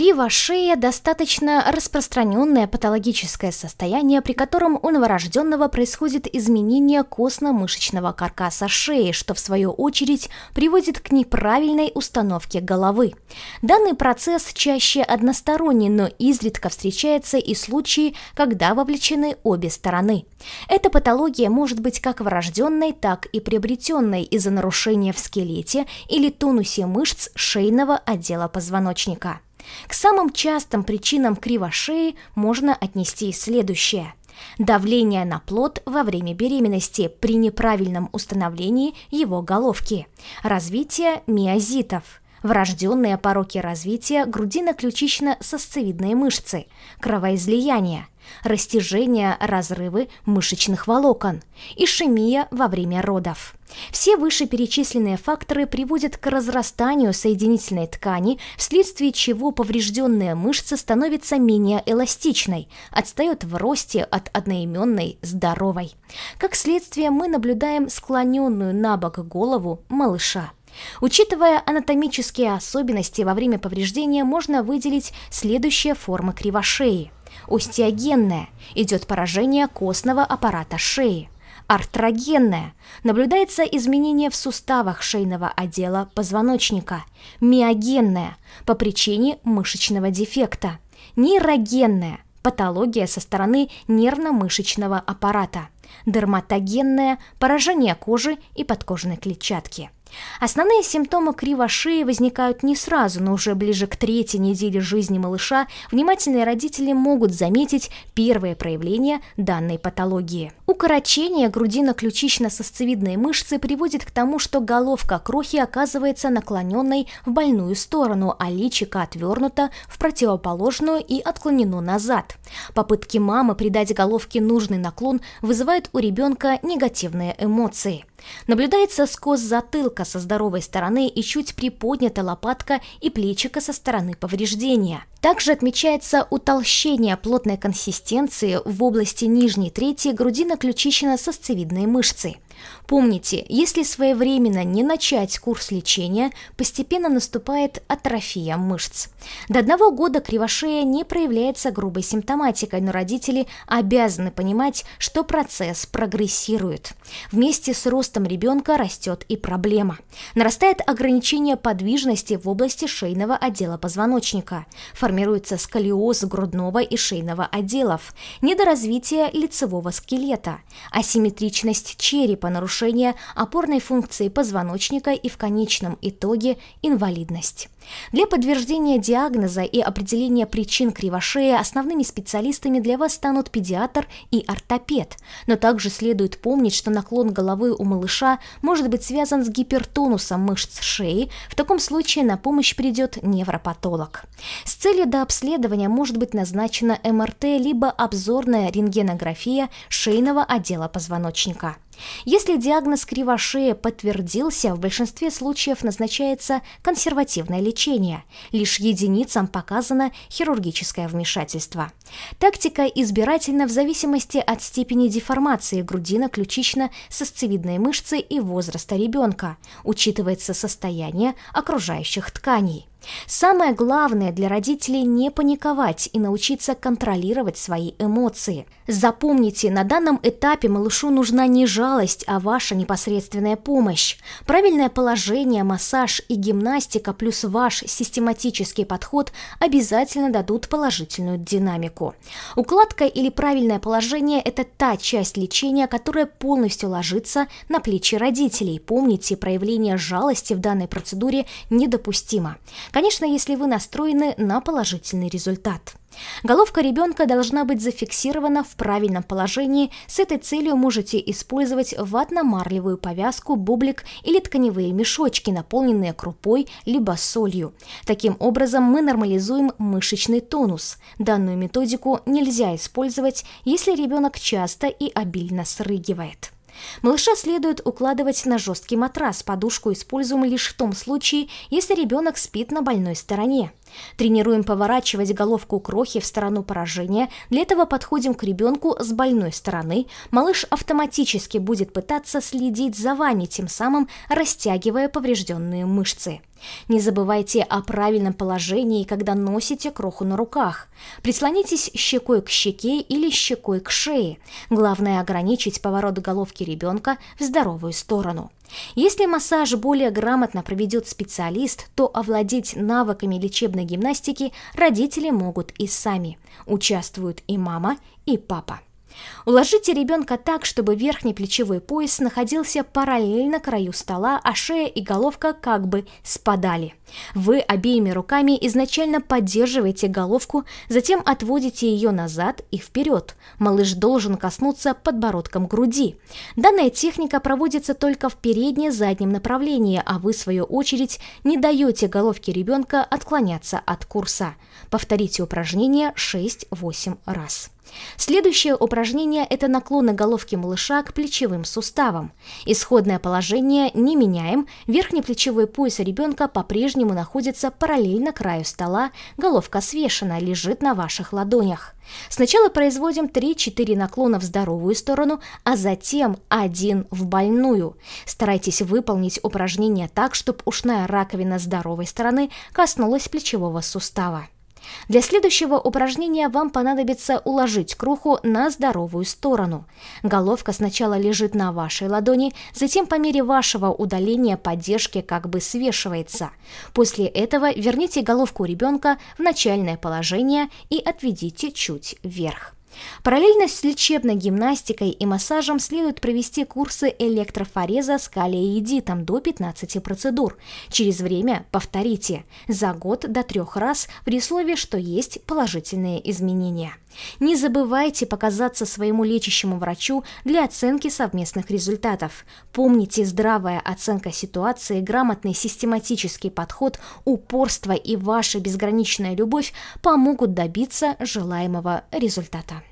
Кривошея – достаточно распространенное патологическое состояние, при котором у новорожденного происходит изменение костно-мышечного каркаса шеи, что в свою очередь приводит к неправильной установке головы. Данный процесс чаще односторонний, но изредка встречается и случаи, когда вовлечены обе стороны. Эта патология может быть как врожденной, так и приобретенной из-за нарушения в скелете или тонусе мышц шейного отдела позвоночника. К самым частым причинам кривошеи можно отнести следующее. Давление на плод во время беременности при неправильном установлении его головки, развитие миозитов – врожденные пороки развития грудино-ключично-сосцевидной мышцы, кровоизлияние, растяжение, разрывы мышечных волокон, ишемия во время родов. Все вышеперечисленные факторы приводят к разрастанию соединительной ткани, вследствие чего поврежденная мышца становится менее эластичной, отстает в росте от одноименной здоровой. Как следствие, мы наблюдаем склоненную на бок голову малыша. Учитывая анатомические особенности во время повреждения, можно выделить следующие формы кривошеи. Остеогенная – идет поражение костного аппарата шеи. Артрогенная – наблюдается изменение в суставах шейного отдела позвоночника. Миогенная – по причине мышечного дефекта. Нейрогенная – патология со стороны нервно-мышечного аппарата. Дерматогенная – поражение кожи и подкожной клетчатки. Основные симптомы кривошеи возникают не сразу, но уже ближе к третьей неделе жизни малыша внимательные родители могут заметить первое проявление данной патологии. Укорочение грудино-ключично-сосцевидной мышцы приводит к тому, что головка крохи оказывается наклоненной в больную сторону, а личико отвернуто в противоположную и отклонено назад. Попытки мамы придать головке нужный наклон вызывают у ребенка негативные эмоции. Наблюдается скос затылка со здоровой стороны и чуть приподнята лопатка и плечика со стороны повреждения. Также отмечается утолщение плотной консистенции в области нижней трети грудино-ключично-сосцевидной мышцы. Помните, если своевременно не начать курс лечения, постепенно наступает атрофия мышц. До одного года кривошея не проявляется грубой симптоматикой, но родители обязаны понимать, что процесс прогрессирует. Вместе с ростом ребенка растет и проблема. Нарастает ограничение подвижности в области шейного отдела позвоночника. Формируется сколиоз грудного и шейного отделов, недоразвитие лицевого скелета, асимметричность черепа, нарушения опорной функции позвоночника и в конечном итоге инвалидность. Для подтверждения диагноза и определения причин кривошеи основными специалистами для вас станут педиатр и ортопед, но также следует помнить, что наклон головы у малыша может быть связан с гипертонусом мышц шеи, в таком случае на помощь придет невропатолог. С целью дообследования может быть назначена МРТ либо обзорная рентгенография шейного отдела позвоночника. Если диагноз кривошея подтвердился, в большинстве случаев назначается консервативное лечение лечения, лишь единицам показано хирургическое вмешательство. Тактика избирательна в зависимости от степени деформации грудино-ключично-сосцевидной мышцы и возраста ребенка, учитывается состояние окружающих тканей. Самое главное для родителей не паниковать и научиться контролировать свои эмоции. Запомните, на данном этапе малышу нужна не жалость, а ваша непосредственная помощь. Правильное положение, массаж и гимнастика плюс ваш систематический подход обязательно дадут положительную динамику. Укладка или правильное положение – это та часть лечения, которая полностью ложится на плечи родителей. Помните, проявление жалости в данной процедуре недопустимо. Конечно, если вы настроены на положительный результат. Головка ребенка должна быть зафиксирована в правильном положении. С этой целью можете использовать ватно-марлевую повязку, бублик или тканевые мешочки, наполненные крупой либо солью. Таким образом мы нормализуем мышечный тонус. Данную методику нельзя использовать, если ребенок часто и обильно срыгивает. Малыша следует укладывать на жесткий матрас, подушку используем лишь в том случае, если ребенок спит на больной стороне. Тренируем поворачивать головку крохи в сторону поражения. Для этого подходим к ребенку с больной стороны. Малыш автоматически будет пытаться следить за вами, тем самым растягивая поврежденные мышцы. Не забывайте о правильном положении, когда носите кроху на руках. Прислонитесь щекой к щеке или щекой к шее. Главное ограничить поворот головки ребенка в здоровую сторону. Если массаж более грамотно проведет специалист, то овладеть навыками лечебной гимнастики родители могут и сами. Участвуют и мама, и папа. Уложите ребенка так, чтобы верхний плечевой пояс находился параллельно краю стола, а шея и головка как бы спадали. Вы обеими руками изначально поддерживаете головку, затем отводите ее назад и вперед. Малыш должен коснуться подбородком груди. Данная техника проводится только в передне-заднем направлении, а вы, в свою очередь, не даете головке ребенка отклоняться от курса. Повторите упражнение 6-8 раз. Следующее упражнение – это наклоны головки малыша к плечевым суставам. Исходное положение не меняем, верхний плечевой пояс ребенка по-прежнему находится параллельно краю стола, головка свешена, лежит на ваших ладонях. Сначала производим 3-4 наклона в здоровую сторону, а затем один в больную. Старайтесь выполнить упражнение так, чтобы ушная раковина здоровой стороны коснулась плечевого сустава. Для следующего упражнения вам понадобится уложить круху на здоровую сторону. Головка сначала лежит на вашей ладони, затем по мере вашего удаления поддержки как бы свешивается. После этого верните головку ребенка в начальное положение и отведите чуть вверх. Параллельно с лечебной гимнастикой и массажем следует провести курсы электрофореза с калиедитом до 15 процедур. Через время повторите за год до трех раз при условии, что есть положительные изменения. Не забывайте показаться своему лечащему врачу для оценки совместных результатов. Помните, здравая оценка ситуации, грамотный систематический подход, упорство и ваша безграничная любовь помогут добиться желаемого результата.